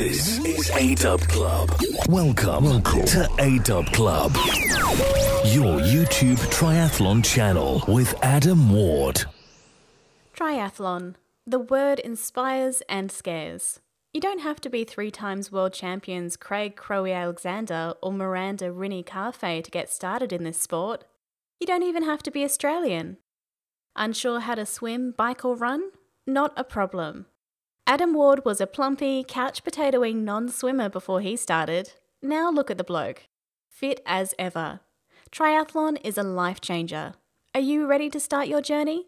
This is A Dub Club. Welcome, Welcome. to A Dub Club, your YouTube triathlon channel with Adam Ward. Triathlon. The word inspires and scares. You don't have to be three times world champions Craig Crowe Alexander or Miranda Rinnie Carfay to get started in this sport. You don't even have to be Australian. Unsure how to swim, bike, or run? Not a problem. Adam Ward was a plumpy, couch potatoing non swimmer before he started. Now look at the bloke. Fit as ever. Triathlon is a life changer. Are you ready to start your journey?